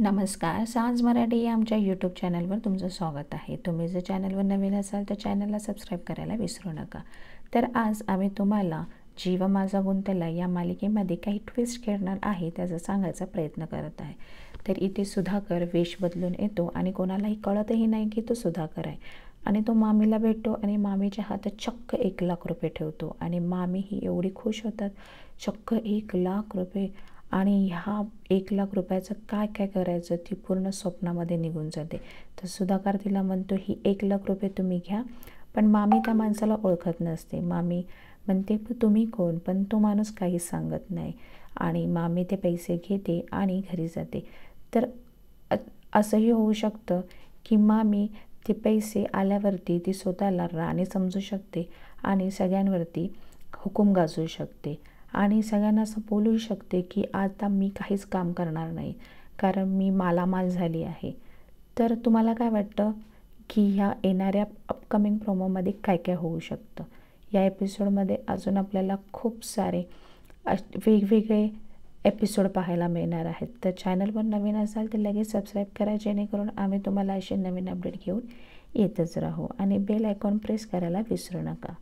नमस्कार सांज मराठी आमच्या यूट्यूब चॅनलवर तुमचं स्वागत आहे तुम्ही जर चॅनलवर नवीन असाल तर चॅनलला सबस्क्राईब करायला विसरू नका तर आज आम्ही तुम्हाला जीव माझा गुंतला या मालिकेमध्ये काही ट्विस्ट खेळणार आहे त्याचा सांगायचा प्रयत्न करत आहे तर इथे सुधाकर वेश बदलून येतो आणि कोणालाही कळतही नाही की तो सुधाकर आहे आणि तो मामीला भेटतो आणि मामीच्या हातात चक्क एक लाख रुपये ठेवतो आणि मामी ही एवढी खुश होतात चक्क एक लाख रुपये आणि ह्या एक लाख रुपयाचं काय काय करायचं ती पूर्ण स्वप्नामध्ये निघून जाते तर सुधाकर तिला म्हणतो ही एक लाख रुपये तुम्ही घ्या पण मामी त्या माणसाला ओळखत नसते मामी म्हणते तुम्ही कोण पण तो माणूस काही सांगत नाही आणि मामी ते पैसे घेते आणि घरी जाते तर असंही होऊ शकतं की मामी ते पैसे आल्यावरती ती स्वतःला राणी समजू शकते आणि सगळ्यांवरती हुकूम गाजवू शकते आणि सगळ्यांना असं बोलू शकते की आता मी काहीच काम करणार नाही कारण मी मालामाल झाली आहे तर तुम्हाला काय वाटतं की ह्या येणाऱ्या अपकमिंग प्रोमोमध्ये काय काय होऊ शकतं या एपिसोडमध्ये अजून आपल्याला खूप सारे वेगवेगळे एपिसोड पाहायला मिळणार आहेत तर चॅनलवर नवीन असाल तर लगेच सबस्क्राईब करा जेणेकरून आम्ही तुम्हाला असे नवीन अपडेट घेऊन येतच राहू आणि बेल आयकॉन प्रेस करायला विसरू नका